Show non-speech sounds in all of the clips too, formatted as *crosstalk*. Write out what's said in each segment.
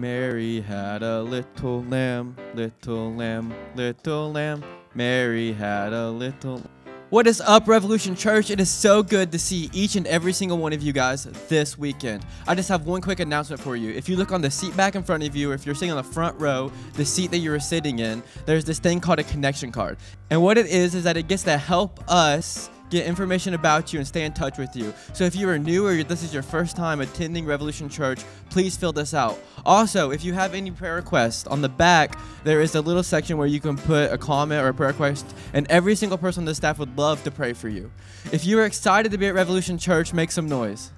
Mary had a little lamb, little lamb, little lamb. Mary had a little. What is up, Revolution Church? It is so good to see each and every single one of you guys this weekend. I just have one quick announcement for you. If you look on the seat back in front of you, or if you're sitting on the front row, the seat that you're sitting in, there's this thing called a connection card. And what it is, is that it gets to help us get information about you, and stay in touch with you. So if you are new or this is your first time attending Revolution Church, please fill this out. Also, if you have any prayer requests, on the back there is a little section where you can put a comment or a prayer request, and every single person on the staff would love to pray for you. If you are excited to be at Revolution Church, make some noise.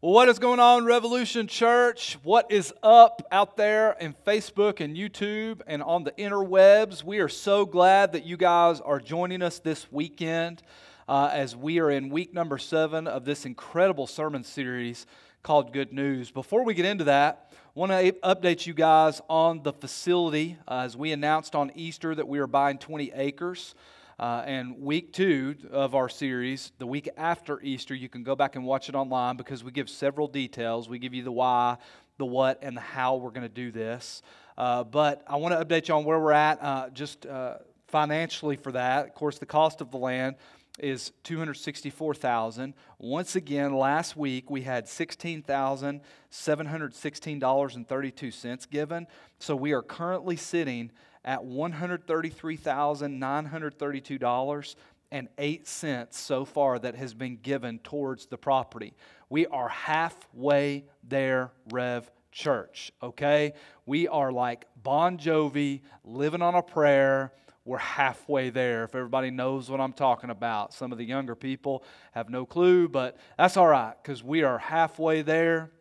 Well, what is going on, Revolution Church? What is up out there in Facebook and YouTube and on the interwebs? We are so glad that you guys are joining us this weekend uh, as we are in week number seven of this incredible sermon series called Good News. Before we get into that, I want to update you guys on the facility. Uh, as we announced on Easter that we are buying 20 acres. Uh, and week two of our series, the week after Easter, you can go back and watch it online because we give several details. We give you the why, the what, and the how we're going to do this. Uh, but I want to update you on where we're at uh, just uh, financially for that. Of course, the cost of the land is 264,000. Once again, last week we had $16,716.32 given. So we are currently sitting at $133,932 and 8 cents so far that has been given towards the property. We are halfway there, Rev Church, okay? We are like Bon Jovi living on a prayer. We're halfway there. If everybody knows what I'm talking about, some of the younger people have no clue, but that's all right because we are halfway there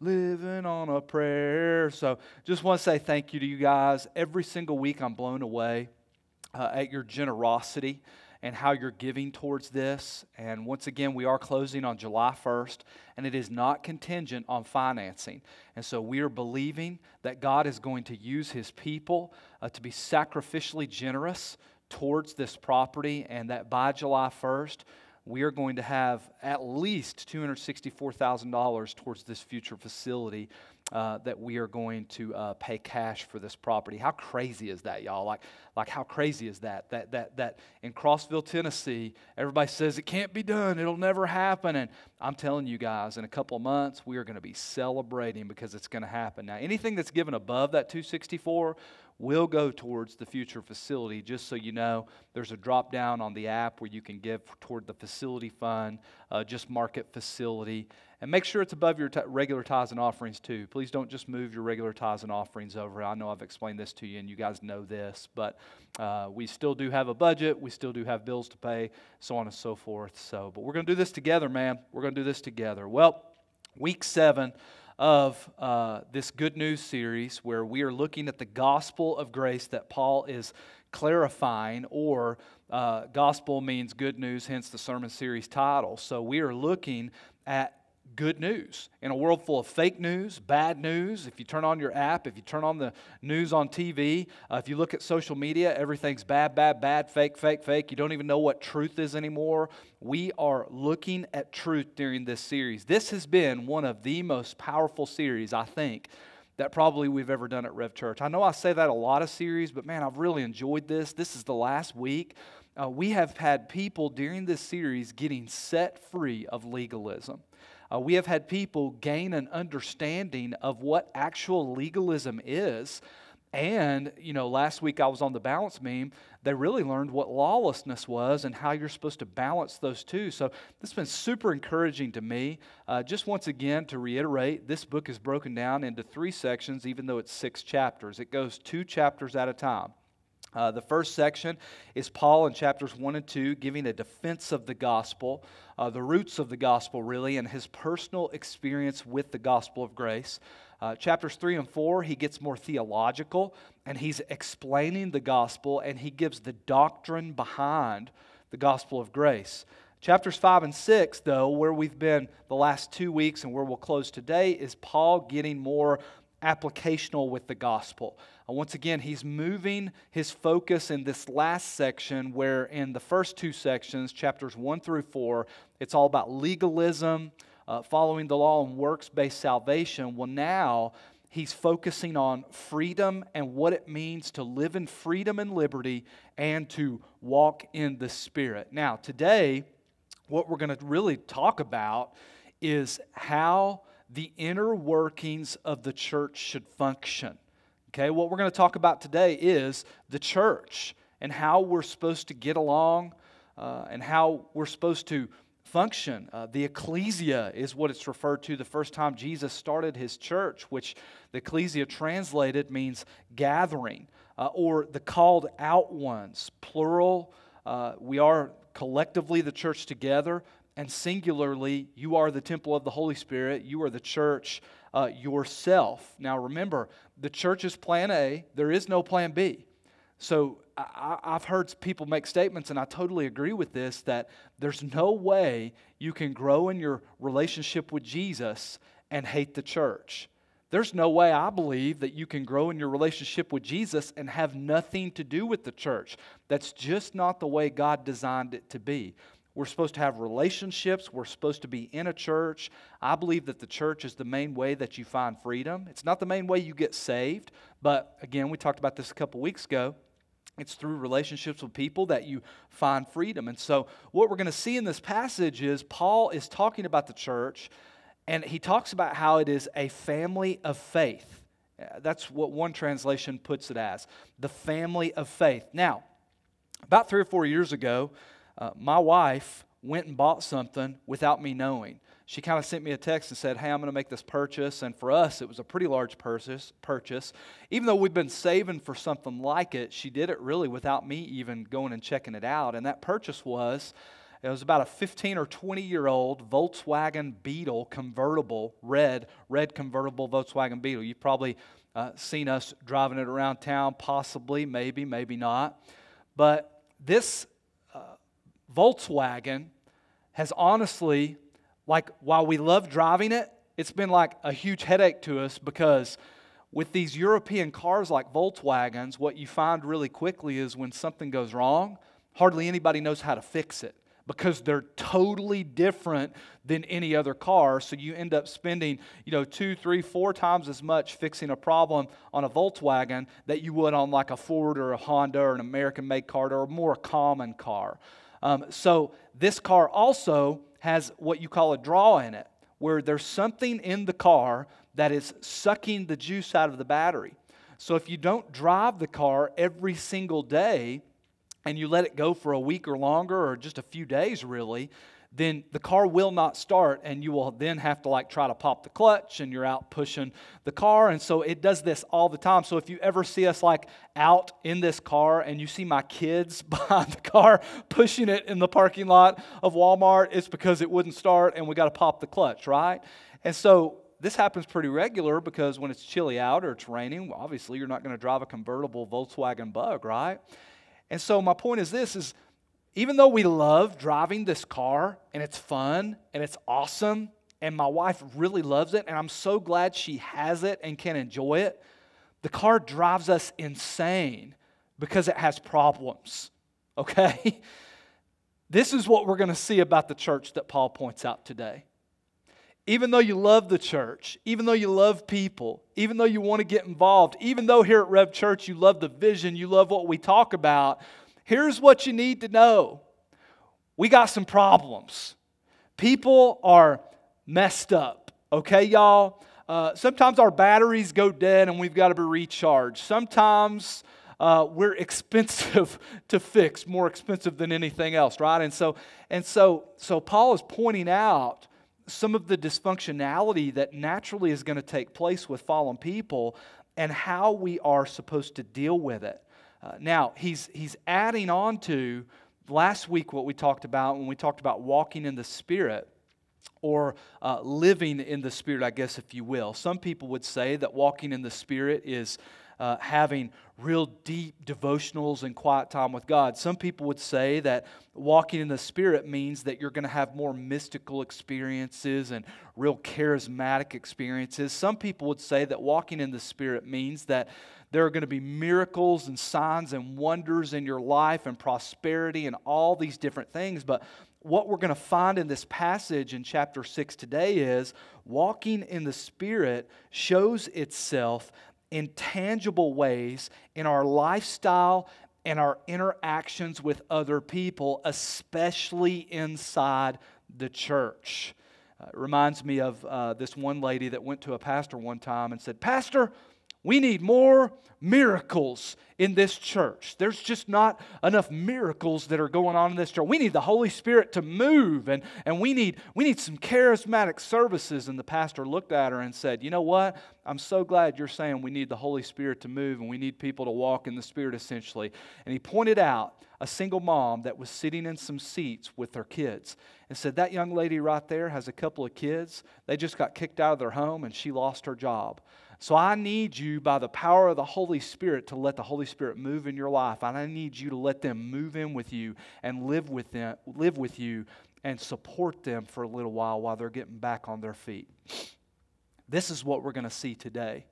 living on a prayer. So just want to say thank you to you guys. Every single week, I'm blown away uh, at your generosity and how you're giving towards this. And once again, we are closing on July 1st, and it is not contingent on financing. And so we are believing that God is going to use his people uh, to be sacrificially generous towards this property, and that by July 1st, we are going to have at least $264,000 towards this future facility uh, that we are going to uh, pay cash for this property. How crazy is that, y'all? Like, like how crazy is that? That that that in Crossville, Tennessee, everybody says it can't be done. It'll never happen. And I'm telling you guys, in a couple of months, we are going to be celebrating because it's going to happen. Now, anything that's given above that 264, will go towards the future facility. Just so you know, there's a drop down on the app where you can give toward the facility fund. Uh, just mark it facility. And make sure it's above your t- regular tithes and offerings, too. Please don't just move your regular tithes and offerings over. I know I've explained this to you, and you guys know this, but uh, we still do have a budget. We still do have bills to pay, so on and so forth. So, but we're going to do this together, man. We're going to do this together. Well, week seven of uh, this Good News series where we are looking at the gospel of grace that Paul is clarifying, or uh, gospel means good news, hence the sermon series title. So we are looking at good news. In a world full of fake news, bad news, if you turn on your app, if you turn on the news on TV, uh, if you look at social media, everything's bad, bad, bad, fake, fake, fake. You don't even know what truth is anymore. We are looking at truth during this series. This has been one of the most powerful series, I think, that probably we've ever done at Rev Church. I know I say that a lot of series, but man, I've really enjoyed this. This is the last week uh, we have had people during this series getting set free of legalism. Uh, we have had people gain an understanding of what actual legalism is. And, you know, last week I was on the balance meme. They really learned what lawlessness was and how you're supposed to balance those two. So, this has been super encouraging to me. Uh, just once again, to reiterate, this book is broken down into three sections, even though it's six chapters. It goes two chapters at a time. Uh, the first section is Paul in chapters 1 and 2 giving a defense of the gospel, uh, the roots of the gospel, really, and his personal experience with the gospel of grace. Uh, chapters 3 and 4, he gets more theological and he's explaining the gospel and he gives the doctrine behind the gospel of grace. Chapters 5 and 6, though, where we've been the last two weeks and where we'll close today, is Paul getting more applicational with the gospel. Uh, once again, he's moving his focus in this last section, where in the first two sections, chapters one through four, it's all about legalism, uh, following the law, and works based salvation. Well, now he's focusing on freedom and what it means to live in freedom and liberty and to walk in the Spirit. Now, today, what we're going to really talk about is how the inner workings of the church should function. Okay, what we're going to talk about today is the church and how we're supposed to get along uh, and how we're supposed to function. Uh, the ecclesia is what it's referred to the first time Jesus started his church, which the ecclesia translated means gathering uh, or the called out ones, plural. Uh, we are collectively the church together, and singularly, you are the temple of the Holy Spirit, you are the church uh, yourself. Now, remember, the church is plan A, there is no plan B. So I, have heard people make statements, and I totally agree with this, that there's no way you can grow in your relationship with Jesus and hate the church. There's no way I believe that you can grow in your relationship with Jesus and have nothing to do with the church. That's just not the way God designed it to be. We're supposed to have relationships. We're supposed to be in a church. I believe that the church is the main way that you find freedom. It's not the main way you get saved, but again, we talked about this a couple weeks ago. It's through relationships with people that you find freedom. And so, what we're going to see in this passage is Paul is talking about the church, and he talks about how it is a family of faith. Uh, that's what one translation puts it as the family of faith. Now, about three or four years ago, uh, my wife went and bought something without me knowing. She kind of sent me a text and said, Hey, I'm going to make this purchase. And for us, it was a pretty large purchase, purchase. Even though we've been saving for something like it, she did it really without me even going and checking it out. And that purchase was it was about a 15 or 20 year old Volkswagen Beetle convertible, red, red convertible Volkswagen Beetle. You've probably uh, seen us driving it around town, possibly, maybe, maybe not. But this Volkswagen has honestly, like, while we love driving it, it's been like a huge headache to us because with these European cars like Volkswagens, what you find really quickly is when something goes wrong, hardly anybody knows how to fix it because they're totally different than any other car. So you end up spending, you know, two, three, four times as much fixing a problem on a Volkswagen that you would on like a Ford or a Honda or an American made car or a more common car. Um, so this car also has what you call a draw in it, where there's something in the car that is sucking the juice out of the battery. So if you don't drive the car every single day and you let it go for a week or longer or just a few days, really, then the car will not start and you will then have to like try to pop the clutch and you're out pushing the car and so it does this all the time so if you ever see us like out in this car and you see my kids *laughs* behind the car pushing it in the parking lot of Walmart it's because it wouldn't start and we got to pop the clutch right and so this happens pretty regular because when it's chilly out or it's raining obviously you're not going to drive a convertible Volkswagen bug right and so my point is this is even though we love driving this car and it's fun and it's awesome, and my wife really loves it, and I'm so glad she has it and can enjoy it, the car drives us insane because it has problems, *laughs* okay? this is what we're going to see about the church that Paul points out today. Even though you love the church, even though you love people, even though you want to get involved, even though here at Rev Church you love the vision, you love what we talk about, here's what you need to know we got some problems. People are messed up, okay, y'all? Uh, sometimes our batteries go dead and we've got to be recharged. Sometimes uh, we're *laughs* expensive to fix, more expensive than anything else, right? And so, and so, so Paul is pointing out some of the dysfunctionality that naturally is going to take place with fallen people and how we are supposed to deal with it. Uh, now, he's, he's adding on to last week what we talked about when we talked about walking in the Spirit or uh, living in the Spirit, I guess, if you will. Some people would say that walking in the Spirit is uh, having real deep devotionals and quiet time with God. Some people would say that walking in the Spirit means that you're going to have more mystical experiences and real charismatic experiences. Some people would say that walking in the Spirit means that there are going to be miracles and signs and wonders in your life and prosperity and all these different things. But what we're going to find in this passage in chapter 6 today is walking in the Spirit shows itself in tangible ways in our lifestyle and our interactions with other people, especially inside the church. Uh, it reminds me of uh, this one lady that went to a pastor one time and said, Pastor, we need more miracles in this church. There's just not enough miracles that are going on in this church. We need the Holy Spirit to move, and, and we, need, we need some charismatic services. And the pastor looked at her and said, You know what? I'm so glad you're saying we need the Holy Spirit to move and we need people to walk in the Spirit, essentially. And he pointed out a single mom that was sitting in some seats with her kids and said, That young lady right there has a couple of kids. They just got kicked out of their home and she lost her job. So I need you, by the power of the Holy Spirit, to let the Holy Spirit move in your life. And I need you to let them move in with you and live with, them, live with you and support them for a little while while they're getting back on their feet. This is what we're going to see today.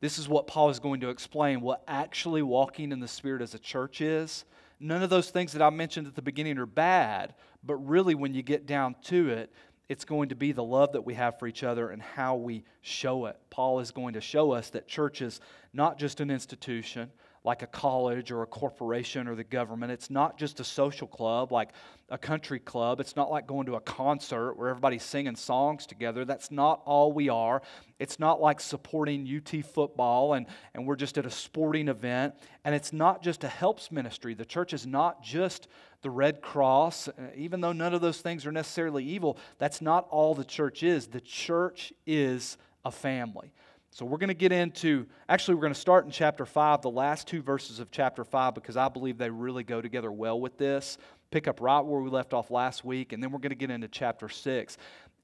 This is what Paul is going to explain what actually walking in the Spirit as a church is. None of those things that I mentioned at the beginning are bad, but really, when you get down to it, it's going to be the love that we have for each other and how we show it. Paul is going to show us that church is not just an institution like a college or a corporation or the government. It's not just a social club like a country club. It's not like going to a concert where everybody's singing songs together. That's not all we are. It's not like supporting UT football and, and we're just at a sporting event. And it's not just a helps ministry. The church is not just the Red Cross, uh, even though none of those things are necessarily evil, that's not all the church is. The church is a family. So we're going to get into, actually, we're going to start in chapter 5, the last two verses of chapter 5, because I believe they really go together well with this. Pick up right where we left off last week, and then we're going to get into chapter 6.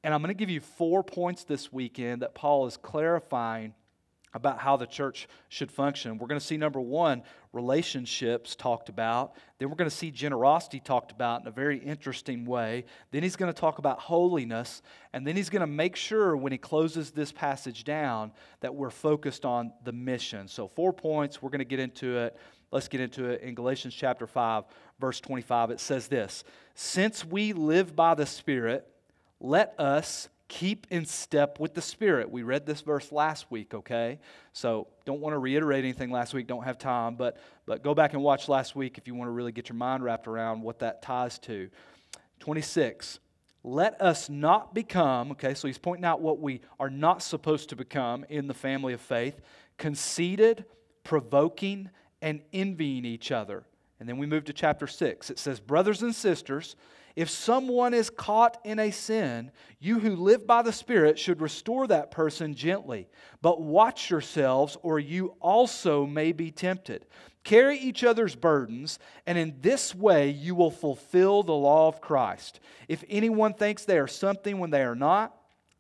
And I'm going to give you four points this weekend that Paul is clarifying about how the church should function. We're going to see number one, relationships talked about. Then we're going to see generosity talked about in a very interesting way. Then he's going to talk about holiness. And then he's going to make sure when he closes this passage down that we're focused on the mission. So, four points. We're going to get into it. Let's get into it in Galatians chapter 5, verse 25. It says this Since we live by the Spirit, let us keep in step with the Spirit. We read this verse last week, okay? So don't want to reiterate anything last week, don't have time, but, but go back and watch last week if you want to really get your mind wrapped around what that ties to. 26, let us not become, okay, so he's pointing out what we are not supposed to become in the family of faith conceited, provoking, and envying each other. And then we move to chapter 6. It says, Brothers and sisters, if someone is caught in a sin, you who live by the Spirit should restore that person gently. But watch yourselves, or you also may be tempted. Carry each other's burdens, and in this way you will fulfill the law of Christ. If anyone thinks they are something when they are not,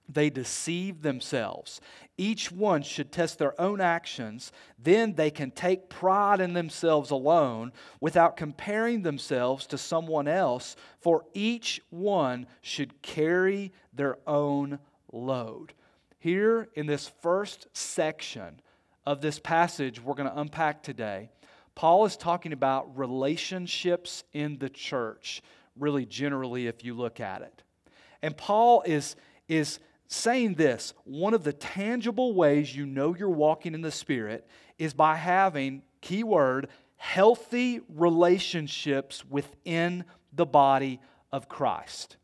they deceive themselves. Each one should test their own actions. Then they can take pride in themselves alone without comparing themselves to someone else, for each one should carry their own load. Here in this first section of this passage we're going to unpack today, Paul is talking about relationships in the church, really generally, if you look at it. And Paul is, is saying this one of the tangible ways you know you're walking in the Spirit is by having, key word, healthy relationships within the body of Christ.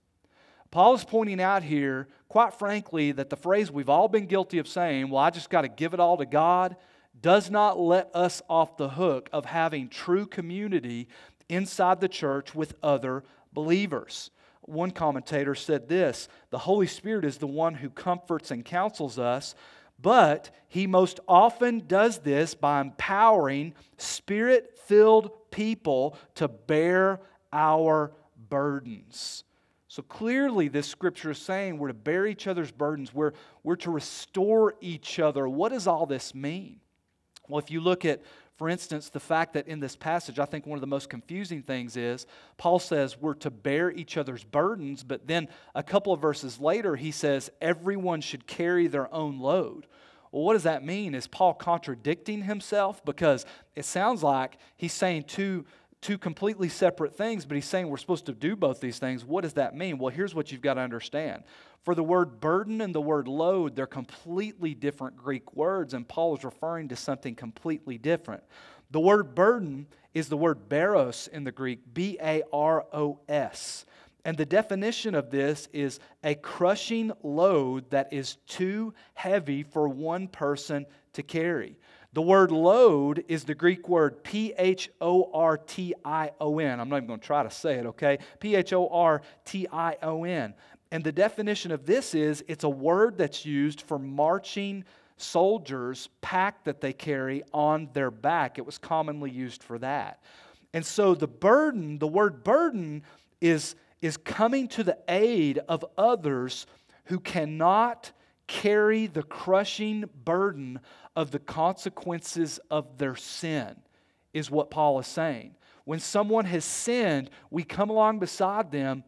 Paul is pointing out here, quite frankly, that the phrase we've all been guilty of saying, well, I just got to give it all to God, does not let us off the hook of having true community inside the church with other believers. One commentator said this The Holy Spirit is the one who comforts and counsels us, but he most often does this by empowering spirit filled people to bear our burdens. So clearly, this scripture is saying we're to bear each other's burdens, we're, we're to restore each other. What does all this mean? Well, if you look at for instance, the fact that in this passage, I think one of the most confusing things is Paul says we're to bear each other's burdens, but then a couple of verses later, he says everyone should carry their own load. Well, what does that mean? Is Paul contradicting himself? Because it sounds like he's saying two, two completely separate things, but he's saying we're supposed to do both these things. What does that mean? Well, here's what you've got to understand for the word burden and the word load, they're completely different Greek words, and Paul is referring to something completely different. The word burden is the word baros in the Greek, B A R O S. And the definition of this is a crushing load that is too heavy for one person to carry. The word load is the Greek word P H O R T I O N. I'm not even going to try to say it, okay? P H O R T I O N. And the definition of this is it's a word that's used for marching soldiers' pack that they carry on their back. It was commonly used for that. And so the burden, the word burden, is, is coming to the aid of others who cannot carry the crushing burden of the consequences of their sin, is what Paul is saying. When someone has sinned, we come along beside them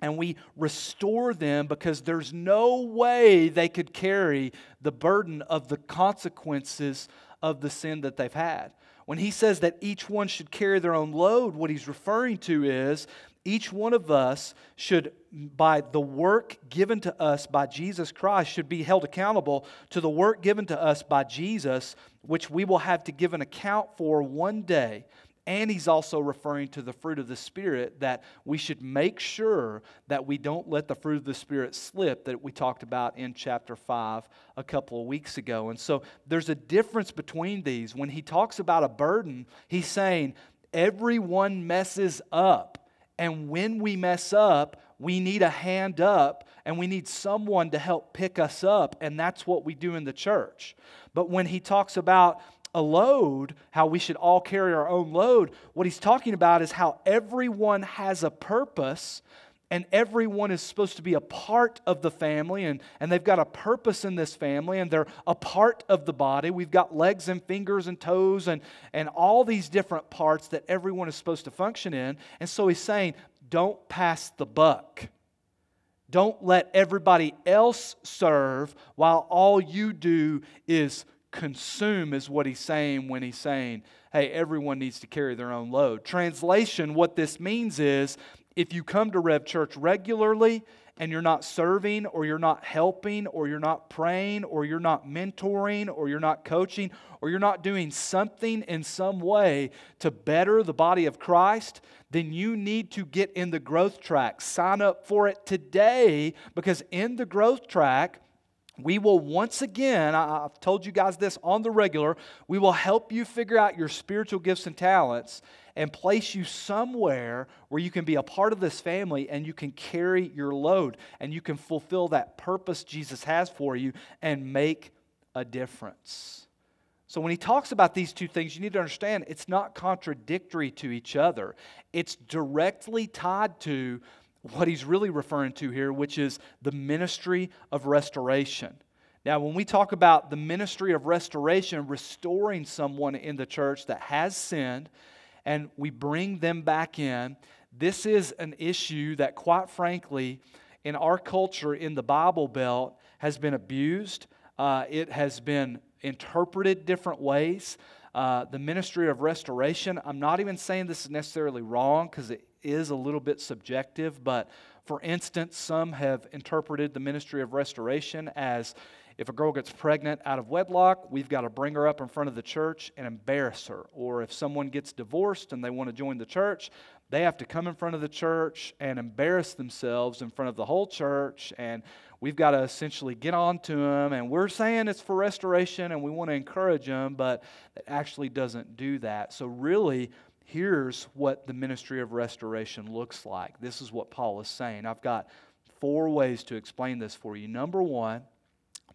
and we restore them because there's no way they could carry the burden of the consequences of the sin that they've had. When he says that each one should carry their own load, what he's referring to is each one of us should by the work given to us by Jesus Christ should be held accountable to the work given to us by Jesus which we will have to give an account for one day and he's also referring to the fruit of the Spirit that we should make sure that we don't let the fruit of the Spirit slip that we talked about in chapter 5 a couple of weeks ago. And so there's a difference between these. When he talks about a burden, he's saying everyone messes up. And when we mess up, we need a hand up and we need someone to help pick us up. And that's what we do in the church. But when he talks about a load, how we should all carry our own load, what he's talking about is how everyone has a purpose and everyone is supposed to be a part of the family and, and they've got a purpose in this family and they're a part of the body we've got legs and fingers and toes and, and all these different parts that everyone is supposed to function in and so he's saying don't pass the buck don't let everybody else serve while all you do is consume is what he's saying when he's saying, hey, everyone needs to carry their own load. Translation, what this means is if you come to Rev Church regularly and you're not serving or you're not helping or you're not praying or you're not mentoring or you're not coaching or you're not doing something in some way to better the body of Christ, then you need to get in the growth track. Sign up for it today because in the growth track, we will once again, I, have told you guys this on the regular, we will help you figure out your spiritual gifts and talents and place you somewhere where you can be a part of this family and you can carry your load and you can fulfill that purpose Jesus has for you and make a difference. So, when he talks about these two things, you need to understand it's not contradictory to each other, it's directly tied to what he's really referring to here, which is the ministry of restoration. Now, when we talk about the ministry of restoration, restoring someone in the church that has sinned, and we bring them back in, this is an issue that, quite frankly, in our culture in the Bible Belt has been abused. Uh, it has been interpreted different ways. Uh, the ministry of restoration, I'm not even saying this is necessarily wrong because it is a little bit subjective, but for instance, some have interpreted the ministry of restoration as if a girl gets pregnant out of wedlock, we've got to bring her up in front of the church and embarrass her. Or if someone gets divorced and they want to join the church, they have to come in front of the church and embarrass themselves in front of the whole church and we've got to essentially get on to them and we're saying it's for restoration and we want to encourage them but it actually doesn't do that so really here's what the ministry of restoration looks like. This is what Paul is saying. I've got four ways to explain this for you. Number one,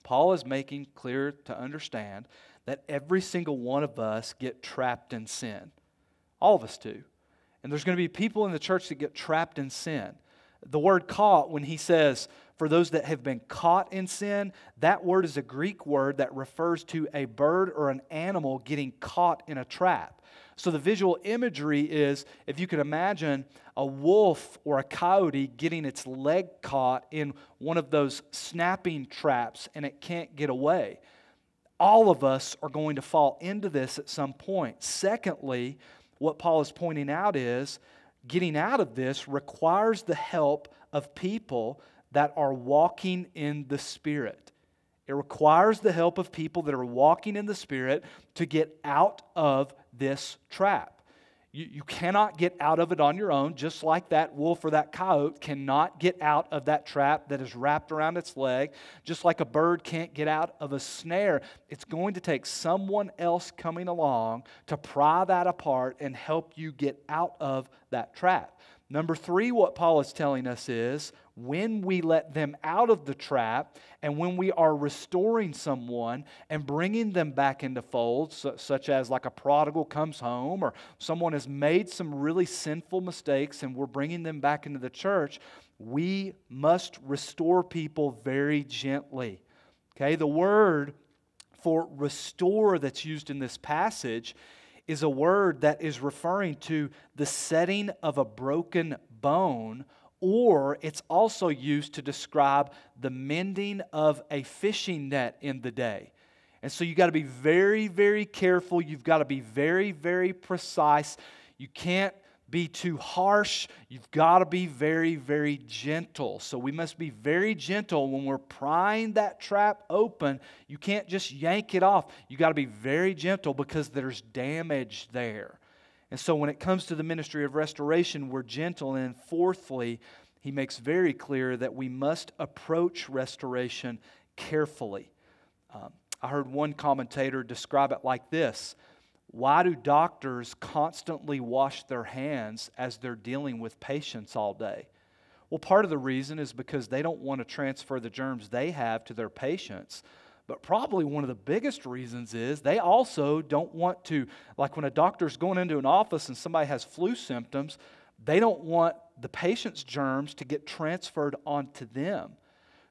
Paul is making clear to understand that every single one of us get trapped in sin. All of us do. And there's going to be people in the church that get trapped in sin. The word caught, when he says, for those that have been caught in sin, that word is a Greek word that refers to a bird or an animal getting caught in a trap. So the visual imagery is if you could imagine a wolf or a coyote getting its leg caught in one of those snapping traps and it can't get away. All of us are going to fall into this at some point. Secondly, what Paul is pointing out is getting out of this requires the help of people that are walking in the Spirit. It requires the help of people that are walking in the Spirit to get out of this trap. You, you cannot get out of it on your own, just like that wolf or that coyote cannot get out of that trap that is wrapped around its leg, just like a bird can't get out of a snare. It's going to take someone else coming along to pry that apart and help you get out of that trap. Number three, what Paul is telling us is when we let them out of the trap and when we are restoring someone and bringing them back into fold, such as like a prodigal comes home or someone has made some really sinful mistakes and we're bringing them back into the church, we must restore people very gently. Okay, the word for restore that's used in this passage is a word that is referring to the setting of a broken bone or it's also used to describe the mending of a fishing net in the day. And so you got to be very, very careful. You've got to be very, very precise. You can't be too harsh. You've got to be very, very gentle. So we must be very gentle when we're prying that trap open. You can't just yank it off. You got to be very gentle because there's damage there. And so when it comes to the ministry of restoration, we're gentle. And fourthly, he makes very clear that we must approach restoration carefully. Um, I heard one commentator describe it like this Why do doctors constantly wash their hands as they're dealing with patients all day? Well, part of the reason is because they don't want to transfer the germs they have to their patients. But probably one of the biggest reasons is they also don't want to, like when a doctor's going into an office and somebody has flu symptoms, they don't want the patient's germs to get transferred onto them.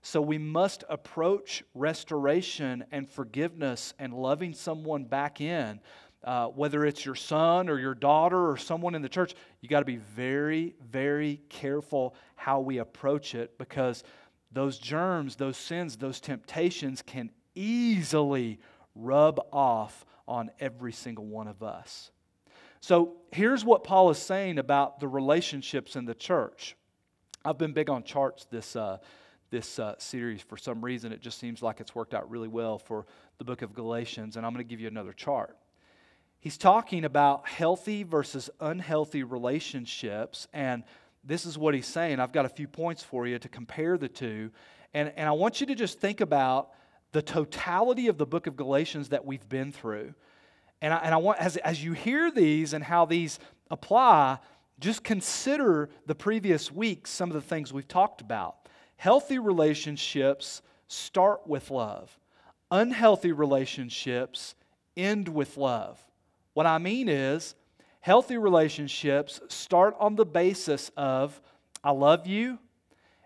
So we must approach restoration and forgiveness and loving someone back in, uh, whether it's your son or your daughter or someone in the church. You got to be very, very careful how we approach it because those germs, those sins, those temptations can easily rub off on every single one of us. So here's what Paul is saying about the relationships in the church. I've been big on charts this, uh, this uh, series for some reason. It just seems like it's worked out really well for the book of Galatians, and I'm going to give you another chart. He's talking about healthy versus unhealthy relationships, and this is what he's saying. I've got a few points for you to compare the two, and, and I want you to just think about the totality of the book of Galatians that we've been through. And I, and I want, as, as you hear these and how these apply, just consider the previous week some of the things we've talked about. Healthy relationships start with love, unhealthy relationships end with love. What I mean is, healthy relationships start on the basis of I love you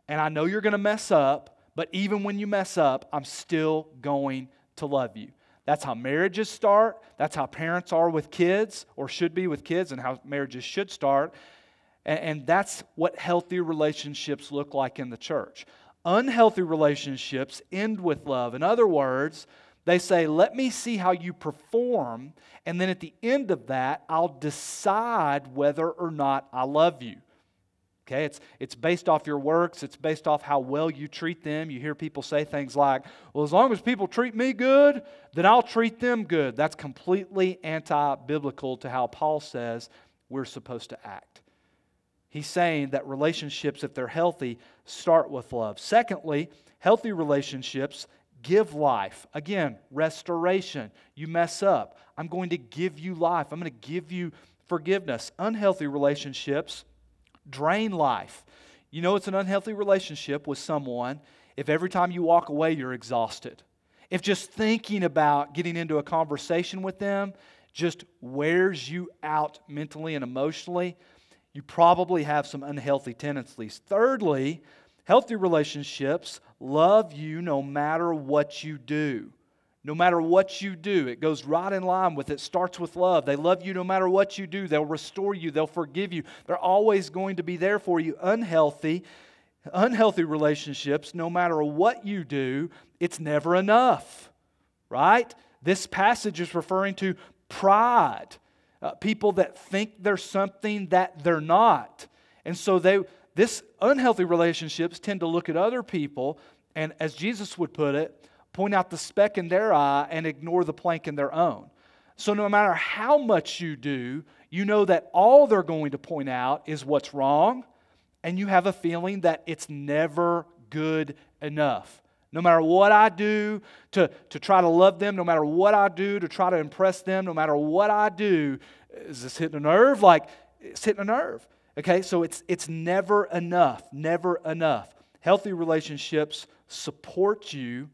and I know you're going to mess up, but even when you mess up, I'm still going to love you. That's how marriages start. That's how parents are with kids or should be with kids and how marriages should start. And, and that's what healthy relationships look like in the church. Unhealthy relationships end with love. In other words, they say, Let me see how you perform. And then at the end of that, I'll decide whether or not I love you. Okay, it's, it's based off your works, it's based off how well you treat them. You hear people say things like, well, as long as people treat me good, then I'll treat them good. That's completely anti biblical to how Paul says we're supposed to act. He's saying that relationships, if they're healthy, start with love. Secondly, healthy relationships give life. Again, restoration. You mess up. I'm going to give you life, I'm going to give you forgiveness. Unhealthy relationships drain life. You know, it's an unhealthy relationship with someone if every time you walk away, you're exhausted. If just thinking about getting into a conversation with them just wears you out mentally and emotionally, you probably have some unhealthy tendencies. Thirdly, healthy relationships love you no matter what you do no matter what you do. It goes right in line with it. Starts with love. They love you no matter what you do. They'll restore you. They'll forgive you. They're always going to be there for you. Unhealthy, unhealthy relationships, no matter what you do, it's never enough. Right? This passage is referring to pride. Uh, people that think they're something that they're not. And so they this unhealthy relationships tend to look at other people and as Jesus would put it, point out the speck in their eye and ignore the plank in their own. So, no matter how much you do, you know that all they're going to point out is what's wrong, and you have a feeling that it's never good enough. No matter what I do to, to try to love them, no matter what I do to try to impress them, no matter what I do, is this hitting a nerve? Like, it's hitting a nerve. Okay, so it's, it's never enough, never enough. Healthy relationships support you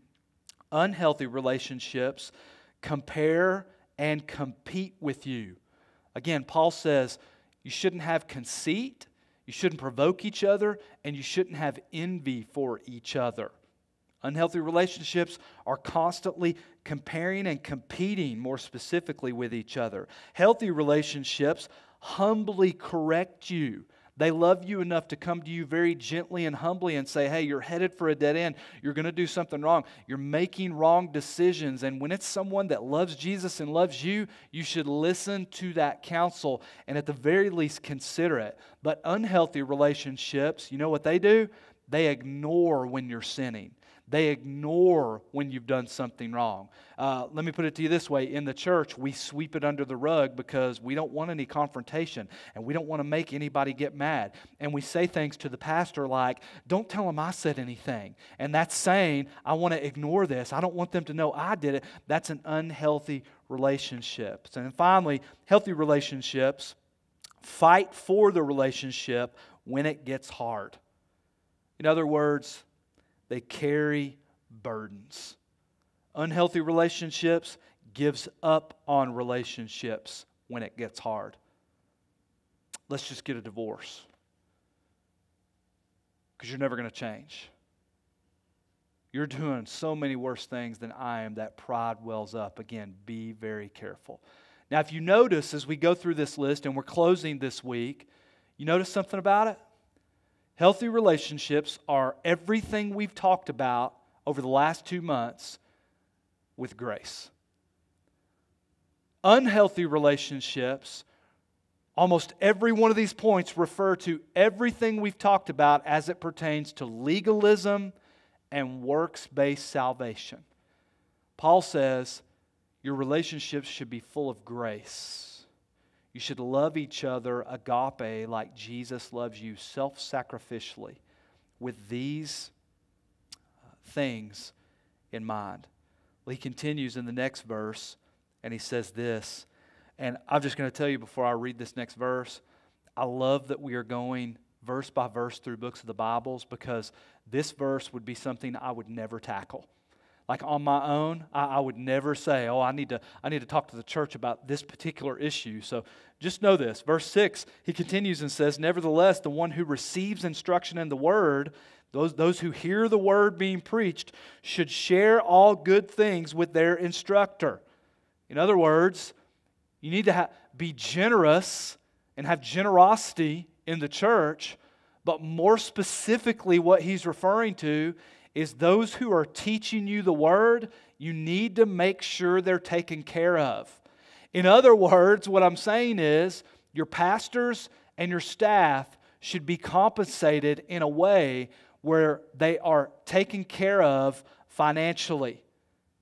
unhealthy relationships compare and compete with you. Again, Paul says you shouldn't have conceit, you shouldn't provoke each other, and you shouldn't have envy for each other. Unhealthy relationships are constantly comparing and competing more specifically with each other. Healthy relationships humbly correct you they love you enough to come to you very gently and humbly and say, Hey, you're headed for a dead end. You're going to do something wrong. You're making wrong decisions. And when it's someone that loves Jesus and loves you, you should listen to that counsel and at the very least consider it. But unhealthy relationships, you know what they do? They ignore when you're sinning. They ignore when you've done something wrong. Uh, let me put it to you this way in the church, we sweep it under the rug because we don't want any confrontation and we don't want to make anybody get mad. And we say things to the pastor like, Don't tell them I said anything. And that's saying, I want to ignore this. I don't want them to know I did it. That's an unhealthy relationship. And finally, healthy relationships fight for the relationship when it gets hard. In other words, they carry burdens. Unhealthy relationships gives up on relationships when it gets hard. Let's just get a divorce. Because you're never going to change. You're doing so many worse things than I am. That pride wells up. Again, be very careful. Now, if you notice as we go through this list and we're closing this week, you notice something about it? Healthy relationships are everything we've talked about over the last two months with grace. Unhealthy relationships, almost every one of these points refer to everything we've talked about as it pertains to legalism and works based salvation. Paul says your relationships should be full of grace. You should love each other agape like Jesus loves you, self sacrificially, with these uh, things in mind. Well, he continues in the next verse and he says this. And I'm just going to tell you before I read this next verse, I love that we are going verse by verse through books of the Bibles because this verse would be something I would never tackle like on my own, I, I, would never say, oh, I need, to, I need to talk to the church about this particular issue. So just know this. Verse 6, he continues and says, Nevertheless, the one who receives instruction in the word, those, those who hear the word being preached, should share all good things with their instructor. In other words, you need to ha- be generous and have generosity in the church, but more specifically, what he's referring to is those who are teaching you the word, you need to make sure they're taken care of. In other words, what I'm saying is your pastors and your staff should be compensated in a way where they are taken care of financially.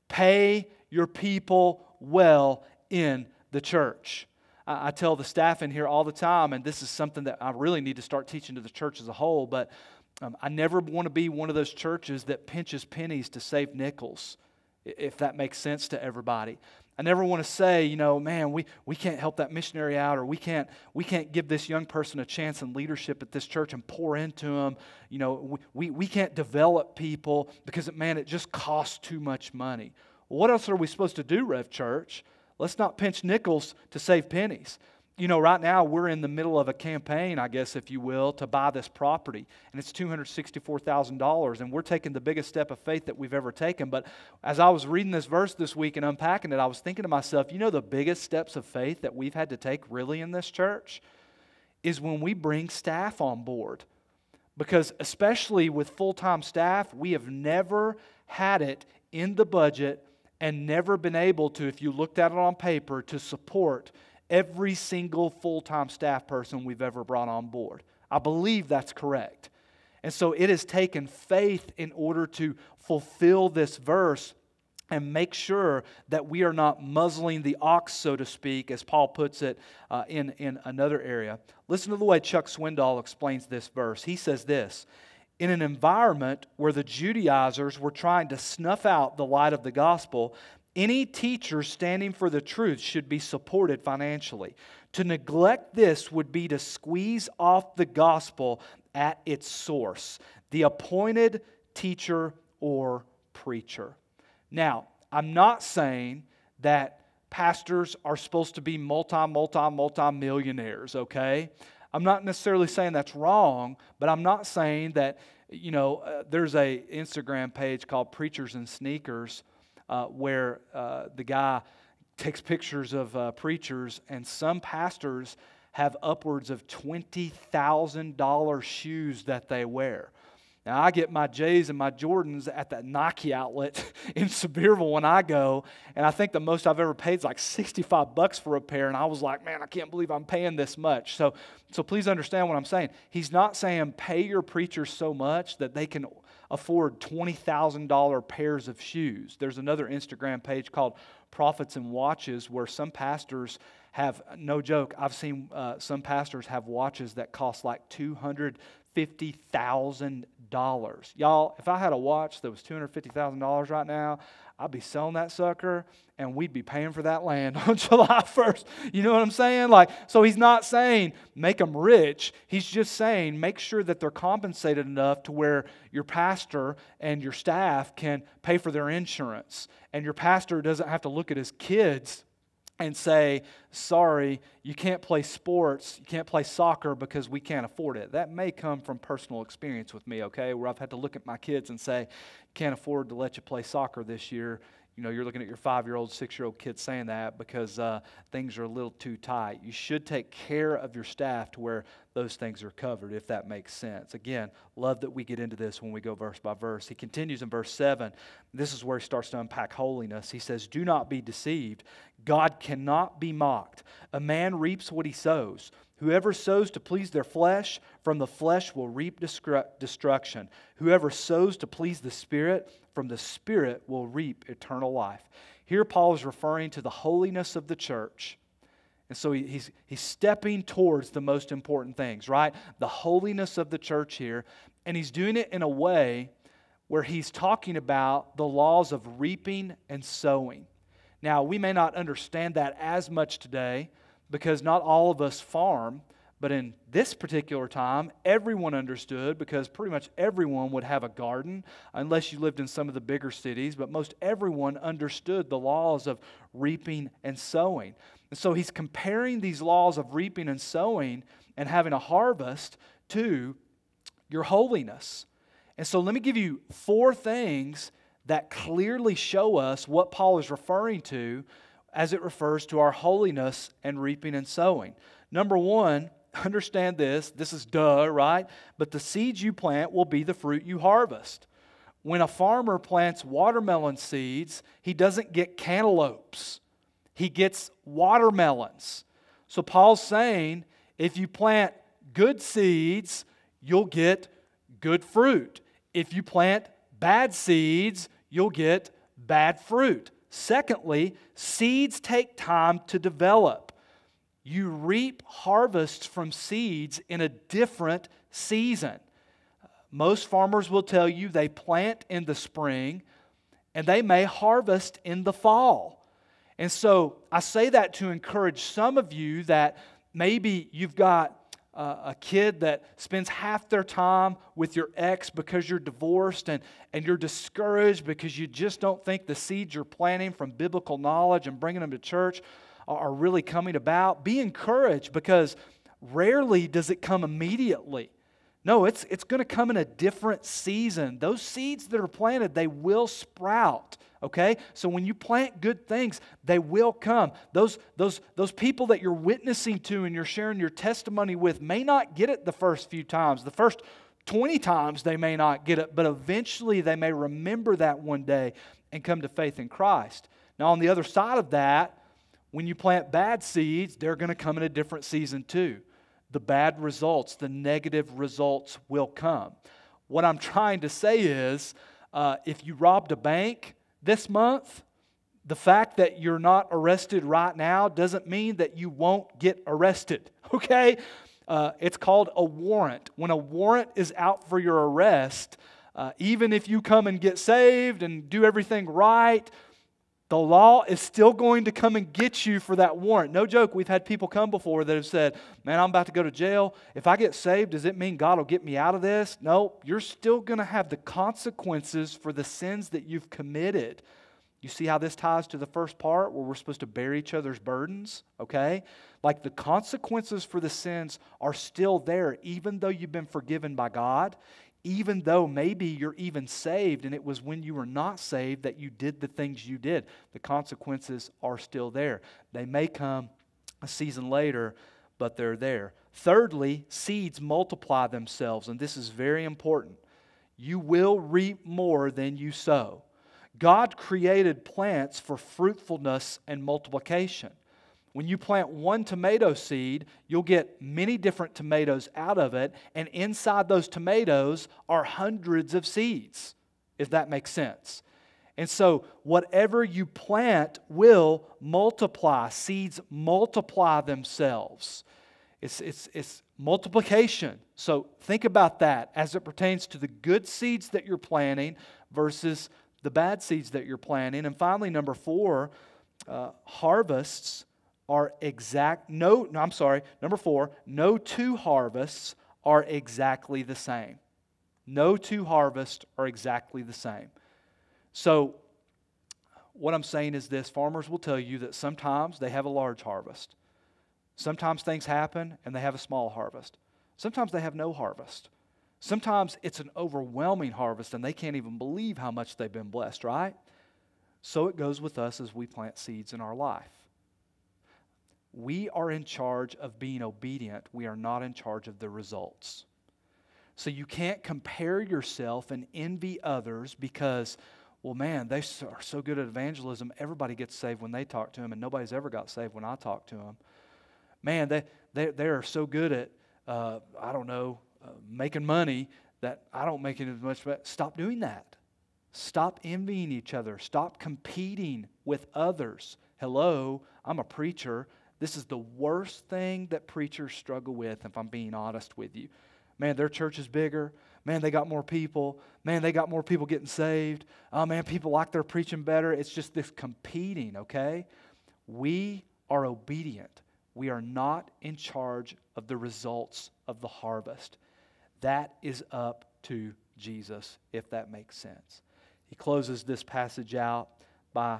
Pay your people well in the church. I, tell the staff in here all the time, and this is something that I really need to start teaching to the church as a whole, but um, I never want to be one of those churches that pinches pennies to save nickels, if that makes sense to everybody. I never want to say, you know, man, we, we can't help that missionary out or we can't, we can't give this young person a chance in leadership at this church and pour into them. You know, we, we, we can't develop people because, man, it just costs too much money. Well, what else are we supposed to do, Rev Church? Let's not pinch nickels to save pennies you know, right now we're in the middle of a campaign, I guess, if you will, to buy this property. And it's $264,000. And we're taking the biggest step of faith that we've ever taken. But as I was reading this verse this week and unpacking it, I was thinking to myself, you know, the biggest steps of faith that we've had to take really in this church is when we bring staff on board. Because especially with full time staff, we have never had it in the budget and never been able to, if you looked at it on paper, to support every single full time staff person we've ever brought on board. I believe that's correct. And so it has taken faith in order to fulfill this verse and make sure that we are not muzzling the ox, so to speak, as Paul puts it uh, in, in another area. Listen to the way Chuck Swindoll explains this verse. He says this In an environment where the Judaizers were trying to snuff out the light of the gospel any teacher standing for the truth should be supported financially. To neglect this would be to squeeze off the gospel at its source the appointed teacher or preacher. Now, I'm not saying that pastors are supposed to be multi, multi, multi millionaires, okay? I'm not necessarily saying that's wrong, but I'm not saying that, you know, uh, there's a Instagram page called Preachers and Sneakers uh, where uh, the guy takes pictures of uh, preachers, and some pastors have upwards of $20,000 shoes that they wear. Now, I get my J's and my Jordans at that Nike outlet *laughs* in Sevierville when I go, and I think the most I've ever paid is like 65 bucks for a pair, and I was like, man, I can't believe I'm paying this much. So, so please understand what I'm saying. He's not saying pay your preachers so much that they can afford $20,000 pairs of shoes. There's another Instagram page called Profits and Watches where some pastors have, no joke, I've seen uh, some pastors have watches that cost like $250,000. Y'all, if I had a watch that was $250,000 right now, I'd be selling that sucker and we'd be paying for that land *laughs* on July 1st. You know what I'm saying? Like, so he's not saying make them rich. He's just saying make sure that they're compensated enough to where your pastor and your staff can pay for their insurance and your pastor doesn't have to look at his kids and say, sorry, you can't play sports, you can't play soccer because we can't afford it. That may come from personal experience with me, okay, where I've had to look at my kids and say, can't afford to let you play soccer this year, you know, you're looking at your five year old, six year old kid saying that because uh, things are a little too tight. You should take care of your staff to where those things are covered, if that makes sense. Again, love that we get into this when we go verse by verse. He continues in verse 7. This is where he starts to unpack holiness. He says, Do not be deceived. God cannot be mocked. A man reaps what he sows. Whoever sows to please their flesh, from the flesh will reap destruction. Whoever sows to please the Spirit, from the Spirit will reap eternal life. Here, Paul is referring to the holiness of the church. And so he's, he's stepping towards the most important things, right? The holiness of the church here. And he's doing it in a way where he's talking about the laws of reaping and sowing. Now, we may not understand that as much today because not all of us farm, but in this particular time, everyone understood because pretty much everyone would have a garden, unless you lived in some of the bigger cities. But most everyone understood the laws of reaping and sowing. And so he's comparing these laws of reaping and sowing and having a harvest to your holiness. And so let me give you four things that clearly show us what Paul is referring to as it refers to our holiness and reaping and sowing. Number one, understand this, this is duh, right? But the seeds you plant will be the fruit you harvest. When a farmer plants watermelon seeds, he doesn't get cantaloupes, he gets watermelons. So Paul's saying if you plant good seeds, you'll get good fruit. If you plant bad seeds, you'll get bad fruit. Secondly, seeds take time to develop you reap harvests from seeds in a different season. Most farmers will tell you they plant in the spring and they may harvest in the fall. And so I say that to encourage some of you that maybe you've got uh, a kid that spends half their time with your ex because you're divorced and, and you're discouraged because you just don't think the seeds you're planting from biblical knowledge and bringing them to church are really coming about, be encouraged because rarely does it come immediately. No, it's, it's going to come in a different season. Those seeds that are planted, they will sprout, okay? So when you plant good things, they will come. Those, those, those people that you're witnessing to and you're sharing your testimony with may not get it the first few times. The first 20 times they may not get it, but eventually they may remember that one day and come to faith in Christ. Now, on the other side of that, when you plant bad seeds, they're going to come in a different season too. The bad results, the negative results will come. What I'm trying to say is uh, if you robbed a bank this month, the fact that you're not arrested right now doesn't mean that you won't get arrested, *laughs* okay? Uh, it's called a warrant. When a warrant is out for your arrest, uh, even if you come and get saved and do everything right, the law is still going to come and get you for that warrant. No joke, we've had people come before that have said, Man, I'm about to go to jail. If I get saved, does it mean God will get me out of this? No, you're still going to have the consequences for the sins that you've committed. You see how this ties to the first part where we're supposed to bear each other's burdens, okay? Like the consequences for the sins are still there, even though you've been forgiven by God, even though maybe you're even saved and it was when you were not saved that you did the things you did. The consequences are still there. They may come a season later, but they're there. Thirdly, seeds multiply themselves, and this is very important. You will reap more than you sow. God created plants for fruitfulness and multiplication. When you plant one tomato seed, you'll get many different tomatoes out of it, and inside those tomatoes are hundreds of seeds, if that makes sense. And so, whatever you plant will multiply. Seeds multiply themselves. It's, it's, it's multiplication. So, think about that as it pertains to the good seeds that you're planting versus the bad seeds that you're planting. And finally, number four, uh, harvests are exact. No, no, I'm sorry. Number four, no two harvests are exactly the same. No two harvests are exactly the same. So, what I'm saying is this farmers will tell you that sometimes they have a large harvest, sometimes things happen and they have a small harvest, sometimes they have no harvest. Sometimes it's an overwhelming harvest and they can't even believe how much they've been blessed, right? So it goes with us as we plant seeds in our life. We are in charge of being obedient, we are not in charge of the results. So you can't compare yourself and envy others because, well, man, they are so good at evangelism. Everybody gets saved when they talk to them, and nobody's ever got saved when I talk to them. Man, they, they, they are so good at, uh, I don't know, uh, making money that I don't make it as much. But stop doing that. Stop envying each other. Stop competing with others. Hello, I'm a preacher. This is the worst thing that preachers struggle with, if I'm being honest with you. Man, their church is bigger. Man, they got more people. Man, they got more people getting saved. Oh, man, people like their preaching better. It's just this competing, okay? We are obedient. We are not in charge of the results of the harvest. That is up to Jesus, if that makes sense. He closes this passage out by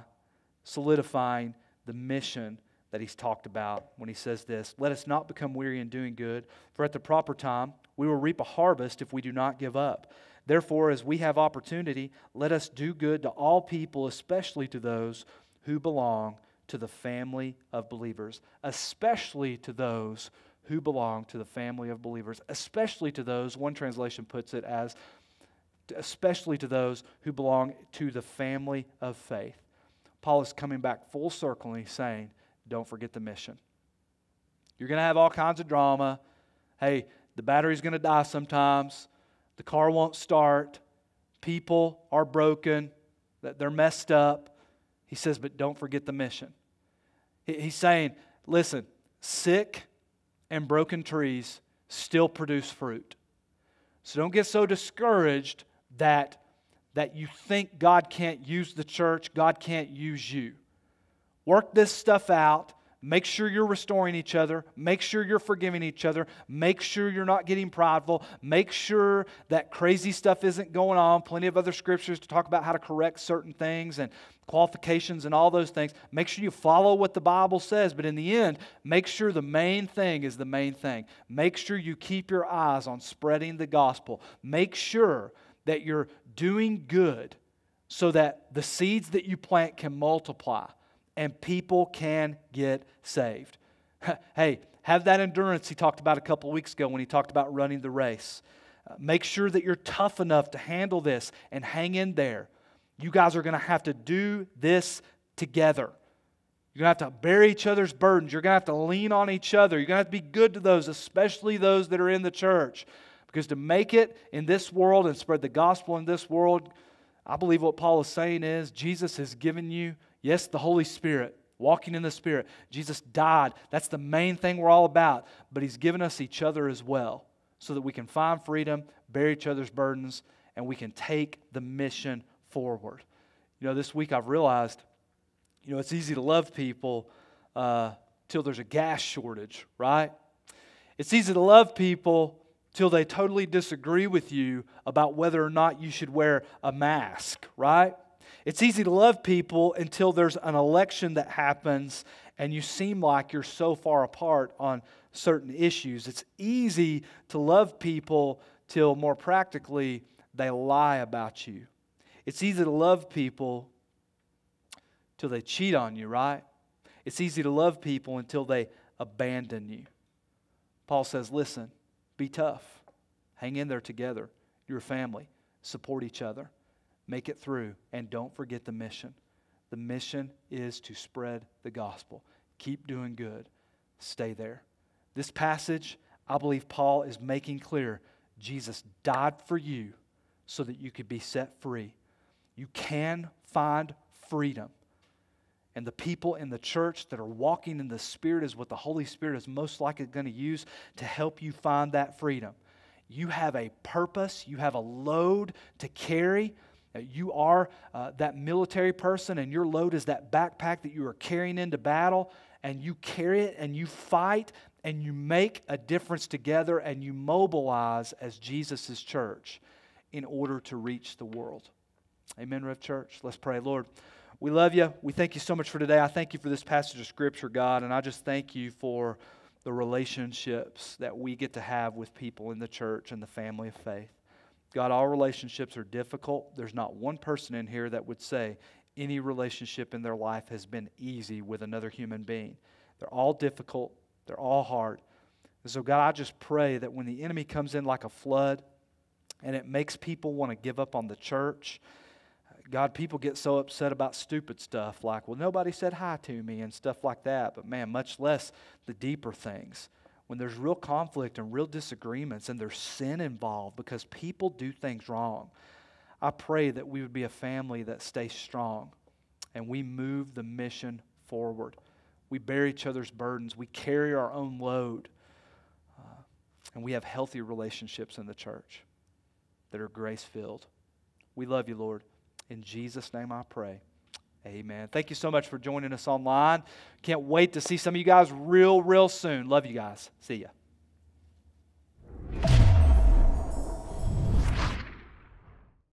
solidifying the mission that he's talked about when he says this Let us not become weary in doing good, for at the proper time we will reap a harvest if we do not give up. Therefore, as we have opportunity, let us do good to all people, especially to those who belong to the family of believers, especially to those who belong to the family of believers, especially to those, one translation puts it as, especially to those who belong to the family of faith. Paul is coming back full circle and he's saying, don't forget the mission. You're going to have all kinds of drama. Hey, the battery's going to die sometimes. The car won't start. People are broken. They're messed up. He says, but don't forget the mission. He's saying, listen, sick and broken trees still produce fruit. So don't get so discouraged that, that you think God can't use the church, God can't use you work this stuff out. Make sure you're restoring each other. Make sure you're forgiving each other. Make sure you're not getting prideful. Make sure that crazy stuff isn't going on. Plenty of other scriptures to talk about how to correct certain things and qualifications and all those things. Make sure you follow what the Bible says. But in the end, make sure the main thing is the main thing. Make sure you keep your eyes on spreading the gospel. Make sure that you're doing good so that the seeds that you plant can multiply and people can get saved. *laughs* hey, have that endurance he talked about a couple weeks ago when he talked about running the race. Uh, make sure that you're tough enough to handle this and hang in there. You guys are going to have to do this together. You're going to have to bear each other's burdens. You're going to have to lean on each other. You're going to have to be good to those, especially those that are in the church. Because to make it in this world and spread the gospel in this world, I believe what Paul is saying is Jesus has given you Yes, the Holy Spirit, walking in the Spirit. Jesus died. That's the main thing we're all about. But He's given us each other as well so that we can find freedom, bear each other's burdens, and we can take the mission forward. You know, this week I've realized, you know, it's easy to love people uh, till there's a gas shortage, right? It's easy to love people till they totally disagree with you about whether or not you should wear a mask, right? It's easy to love people until there's an election that happens and you seem like you're so far apart on certain issues. It's easy to love people till more practically they lie about you. It's easy to love people till they cheat on you, right? It's easy to love people until they abandon you. Paul says, listen, be tough. Hang in there together. You're a family. Support each other. Make it through, and don't forget the mission. The mission is to spread the gospel. Keep doing good. Stay there. This passage, I believe Paul is making clear Jesus died for you so that you could be set free. You can find freedom. And the people in the church that are walking in the Spirit is what the Holy Spirit is most likely going to use to help you find that freedom. You have a purpose, you have a load to carry you are uh, that military person, and your load is that backpack that you are carrying into battle, and you carry it and you fight and you make a difference together and you mobilize as Jesus' church in order to reach the world. Amen, Rev Church. Let's pray. Lord, we love you. We thank you so much for today. I thank you for this passage of Scripture, God, and I just thank you for the relationships that we get to have with people in the church and the family of faith. God, all relationships are difficult. There's not one person in here that would say any relationship in their life has been easy with another human being. They're all difficult, they're all hard. And so, God, I just pray that when the enemy comes in like a flood and it makes people want to give up on the church, God, people get so upset about stupid stuff like, well, nobody said hi to me and stuff like that, but man, much less the deeper things when there's real conflict and real disagreements and there's sin involved because people do things wrong. I pray that we would be a family that stays strong and we move the mission forward. We bear each other's burdens, we carry our own load, uh, and we have healthy relationships in the church that are grace filled. We love you, Lord. In Jesus' name I pray. Amen. Thank you so much for joining us online. Can't wait to see some of you guys real, real soon. Love you guys. See ya.